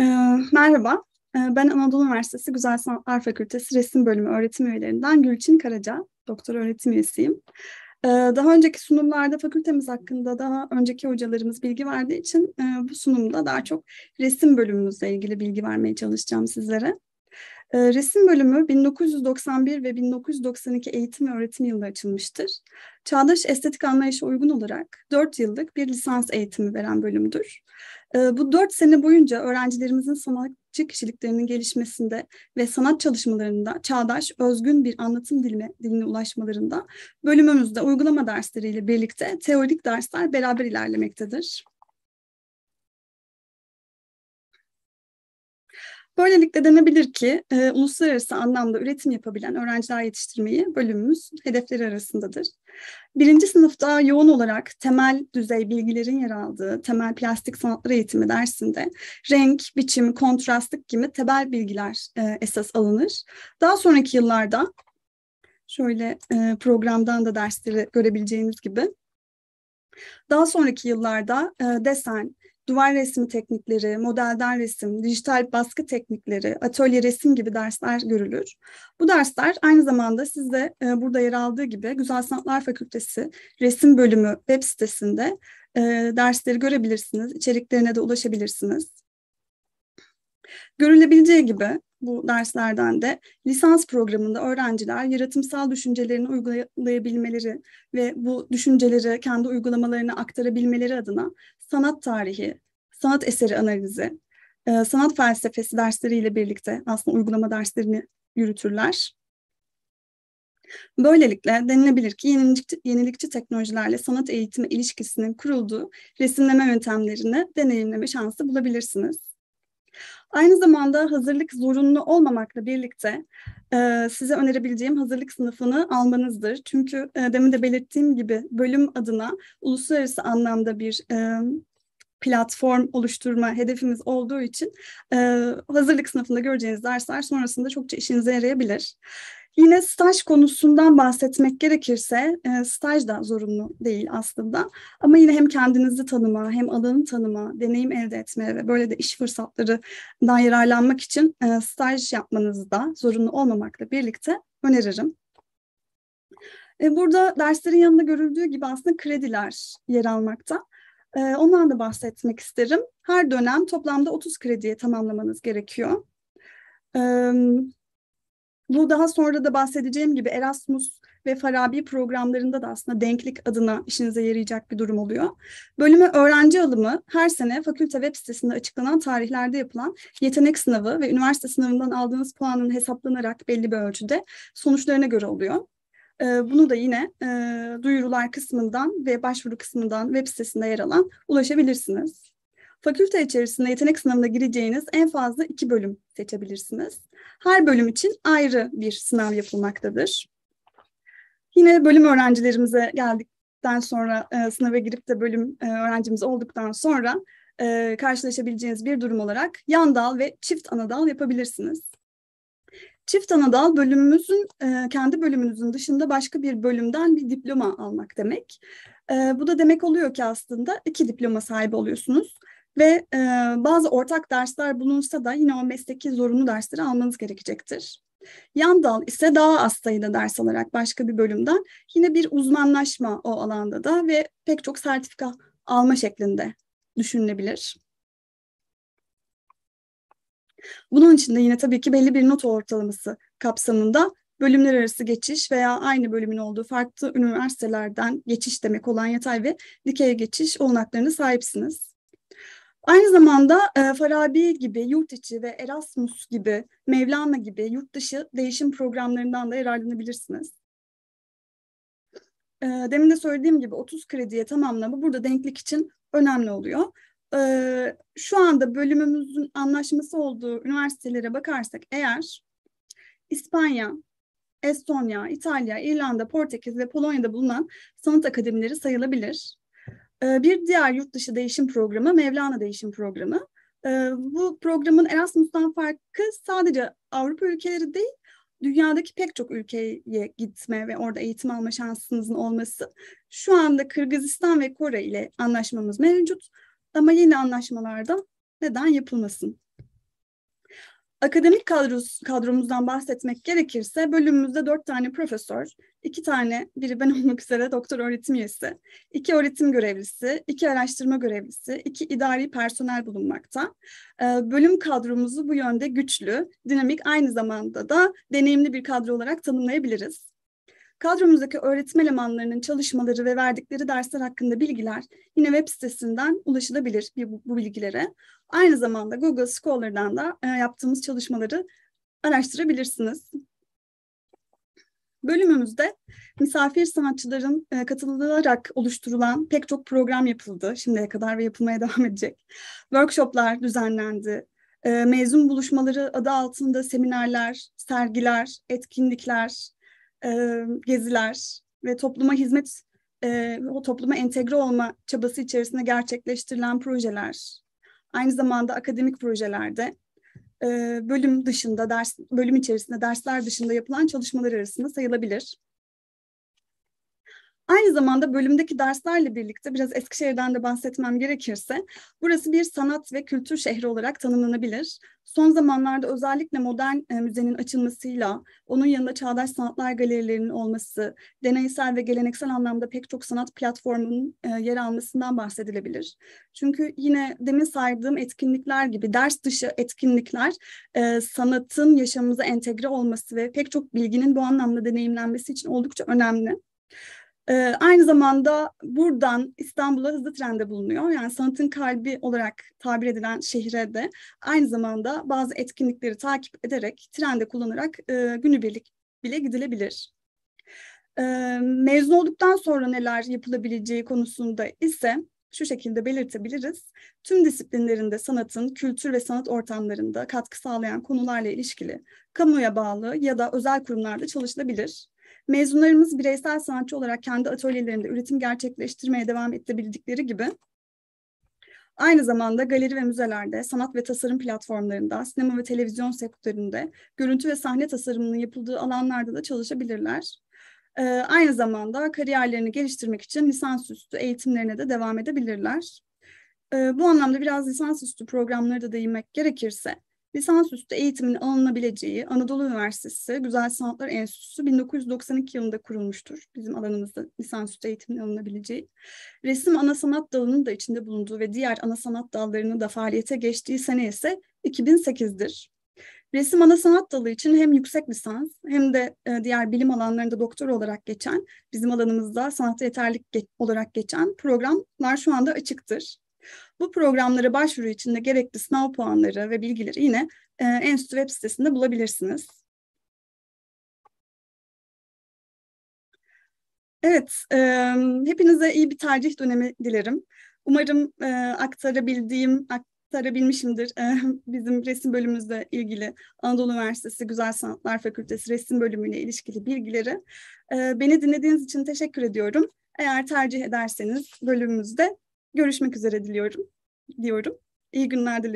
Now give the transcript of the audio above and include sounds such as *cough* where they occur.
Ee, merhaba, ee, ben Anadolu Üniversitesi Güzel Sanatlar Fakültesi Resim Bölümü öğretim üyelerinden Gülçin Karaca, doktor öğretim üyesiyim. Ee, daha önceki sunumlarda fakültemiz hakkında daha önceki hocalarımız bilgi verdiği için e, bu sunumda daha çok resim bölümümüzle ilgili bilgi vermeye çalışacağım sizlere. Ee, resim bölümü 1991 ve 1992 eğitim ve öğretim yılında açılmıştır. Çağdaş estetik anlayışı uygun olarak 4 yıllık bir lisans eğitimi veren bölümdür. Ee, bu 4 sene boyunca öğrencilerimizin sanatçı kişiliklerinin gelişmesinde ve sanat çalışmalarında çağdaş, özgün bir anlatım diline, diline ulaşmalarında bölümümüzde uygulama dersleriyle birlikte teorik dersler beraber ilerlemektedir. Böylelikle denebilir ki e, uluslararası anlamda üretim yapabilen öğrenciler yetiştirmeyi bölümümüz hedefleri arasındadır. Birinci sınıfta yoğun olarak temel düzey bilgilerin yer aldığı temel plastik sanatları eğitimi dersinde renk, biçim, kontrastlık gibi temel bilgiler e, esas alınır. Daha sonraki yıllarda şöyle e, programdan da dersleri görebileceğiniz gibi daha sonraki yıllarda e, desen, duvar resmi teknikleri, modelden resim, dijital baskı teknikleri, atölye resim gibi dersler görülür. Bu dersler aynı zamanda sizde e, burada yer aldığı gibi Güzel Sanatlar Fakültesi resim bölümü web sitesinde e, dersleri görebilirsiniz, içeriklerine de ulaşabilirsiniz. Görülebileceği gibi bu derslerden de lisans programında öğrenciler yaratımsal düşüncelerini uygulayabilmeleri ve bu düşünceleri kendi uygulamalarına aktarabilmeleri adına sanat tarihi, sanat eseri analizi, e, sanat felsefesi dersleriyle birlikte aslında uygulama derslerini yürütürler. Böylelikle denilebilir ki yenilikçi, yenilikçi teknolojilerle sanat eğitimi ilişkisinin kurulduğu resimleme yöntemlerini deneyimleme şansı bulabilirsiniz. Aynı zamanda hazırlık zorunlu olmamakla birlikte e, size önerebileceğim hazırlık sınıfını almanızdır. Çünkü e, demin de belirttiğim gibi bölüm adına uluslararası anlamda bir e, platform oluşturma hedefimiz olduğu için e, hazırlık sınıfında göreceğiniz dersler sonrasında çokça işinize yarayabilir. Yine staj konusundan bahsetmek gerekirse e, staj da zorunlu değil aslında. Ama yine hem kendinizi tanıma hem alanı tanıma, deneyim elde etme ve böyle de iş fırsatlarından yararlanmak için e, staj yapmanızı da zorunlu olmamakla birlikte öneririm. E, burada derslerin yanında görüldüğü gibi aslında krediler yer almakta. Ondan da bahsetmek isterim. Her dönem toplamda 30 krediye tamamlamanız gerekiyor. Bu daha sonra da bahsedeceğim gibi Erasmus ve Farabi programlarında da aslında denklik adına işinize yarayacak bir durum oluyor. Bölüme öğrenci alımı her sene fakülte web sitesinde açıklanan tarihlerde yapılan yetenek sınavı ve üniversite sınavından aldığınız puanın hesaplanarak belli bir ölçüde sonuçlarına göre oluyor. Ee, bunu da yine e, duyurular kısmından ve başvuru kısmından web sitesinde yer alan ulaşabilirsiniz. Fakülte içerisinde yetenek sınavına gireceğiniz en fazla iki bölüm seçebilirsiniz. Her bölüm için ayrı bir sınav yapılmaktadır. Yine bölüm öğrencilerimize geldikten sonra e, sınava girip de bölüm e, öğrencimiz olduktan sonra e, karşılaşabileceğiniz bir durum olarak yan dal ve çift ana dal yapabilirsiniz. Çift ana dal bölümümüzün e, kendi bölümünüzün dışında başka bir bölümden bir diploma almak demek. E, bu da demek oluyor ki aslında iki diploma sahibi oluyorsunuz. Ve e, bazı ortak dersler bulunsa da yine o mesleki zorunlu dersleri almanız gerekecektir. Yan dal ise daha az sayıda ders alarak başka bir bölümden yine bir uzmanlaşma o alanda da ve pek çok sertifika alma şeklinde düşünülebilir. Bunun için de yine tabii ki belli bir not ortalaması kapsamında bölümler arası geçiş veya aynı bölümün olduğu farklı üniversitelerden geçiş demek olan yatay ve dikey geçiş olanaklarına sahipsiniz. Aynı zamanda e, Farabi gibi yurt içi ve Erasmus gibi, Mevlana gibi yurt dışı değişim programlarından da yararlanabilirsiniz. E, demin de söylediğim gibi 30 krediye tamamlama burada denklik için önemli oluyor. E, şu anda bölümümüzün anlaşması olduğu üniversitelere bakarsak eğer İspanya, Estonya, İtalya, İrlanda, Portekiz ve Polonya'da bulunan sanat akademileri sayılabilir. Ee, bir diğer yurt dışı değişim programı Mevlana Değişim Programı. Ee, bu programın Erasmus'tan farkı sadece Avrupa ülkeleri değil, dünyadaki pek çok ülkeye gitme ve orada eğitim alma şansınızın olması. Şu anda Kırgızistan ve Kore ile anlaşmamız mevcut ama yeni anlaşmalarda neden yapılmasın? Akademik kadros, kadromuzdan bahsetmek gerekirse bölümümüzde dört tane profesör, iki tane, biri ben olmak üzere doktor öğretim üyesi, iki öğretim görevlisi, iki araştırma görevlisi, iki idari personel bulunmakta. Ee, bölüm kadromuzu bu yönde güçlü, dinamik, aynı zamanda da deneyimli bir kadro olarak tanımlayabiliriz. Kadromuzdaki öğretim elemanlarının çalışmaları ve verdikleri dersler hakkında bilgiler yine web sitesinden ulaşılabilir bu, bu bilgilere. Aynı zamanda Google Scholar'dan da e, yaptığımız çalışmaları araştırabilirsiniz. Bölümümüzde misafir sanatçıların e, katılarak oluşturulan pek çok program yapıldı şimdiye kadar ve yapılmaya *laughs* devam edecek. Workshoplar düzenlendi. E, mezun buluşmaları adı altında seminerler, sergiler, etkinlikler, e, geziler ve topluma hizmet, e, o topluma entegre olma çabası içerisinde gerçekleştirilen projeler, aynı zamanda akademik projelerde e, bölüm dışında ders bölüm içerisinde dersler dışında yapılan çalışmalar arasında sayılabilir. Aynı zamanda bölümdeki derslerle birlikte biraz Eskişehir'den de bahsetmem gerekirse burası bir sanat ve kültür şehri olarak tanımlanabilir. Son zamanlarda özellikle modern e, müzenin açılmasıyla onun yanında çağdaş sanatlar galerilerinin olması, deneysel ve geleneksel anlamda pek çok sanat platformunun e, yer almasından bahsedilebilir. Çünkü yine demin saydığım etkinlikler gibi ders dışı etkinlikler e, sanatın yaşamımıza entegre olması ve pek çok bilginin bu anlamda deneyimlenmesi için oldukça önemli. E, aynı zamanda buradan İstanbul'a hızlı trende bulunuyor. Yani sanatın kalbi olarak tabir edilen şehre de aynı zamanda bazı etkinlikleri takip ederek, trende kullanarak e, günübirlik bile gidilebilir. E, mezun olduktan sonra neler yapılabileceği konusunda ise şu şekilde belirtebiliriz. Tüm disiplinlerinde sanatın kültür ve sanat ortamlarında katkı sağlayan konularla ilişkili kamuya bağlı ya da özel kurumlarda çalışılabilir. Mezunlarımız bireysel sanatçı olarak kendi atölyelerinde üretim gerçekleştirmeye devam edebildikleri gibi Aynı zamanda galeri ve müzelerde, sanat ve tasarım platformlarında, sinema ve televizyon sektöründe, görüntü ve sahne tasarımının yapıldığı alanlarda da çalışabilirler. Ee, aynı zamanda kariyerlerini geliştirmek için lisansüstü eğitimlerine de devam edebilirler. Ee, bu anlamda biraz lisansüstü programları da değinmek gerekirse, Lisansüstü eğitimin alınabileceği Anadolu Üniversitesi Güzel Sanatlar Enstitüsü 1992 yılında kurulmuştur. Bizim alanımızda lisansüstü eğitimin alınabileceği. Resim ana sanat dalının da içinde bulunduğu ve diğer ana sanat dallarının da faaliyete geçtiği sene ise 2008'dir. Resim ana sanat dalı için hem yüksek lisans hem de e, diğer bilim alanlarında doktor olarak geçen, bizim alanımızda sanatta yeterlik olarak geçen programlar şu anda açıktır. Bu programlara başvuru için de gerekli sınav puanları ve bilgileri yine e, Enstitü web sitesinde bulabilirsiniz. Evet, e, hepinize iyi bir tercih dönemi dilerim. Umarım e, aktarabildiğim, aktarabilmişimdir e, bizim resim bölümümüzle ilgili Anadolu Üniversitesi Güzel Sanatlar Fakültesi resim bölümüyle ilişkili bilgileri. E, beni dinlediğiniz için teşekkür ediyorum. Eğer tercih ederseniz bölümümüzde Görüşmek üzere diliyorum. Diyorum. İyi günler diliyorum.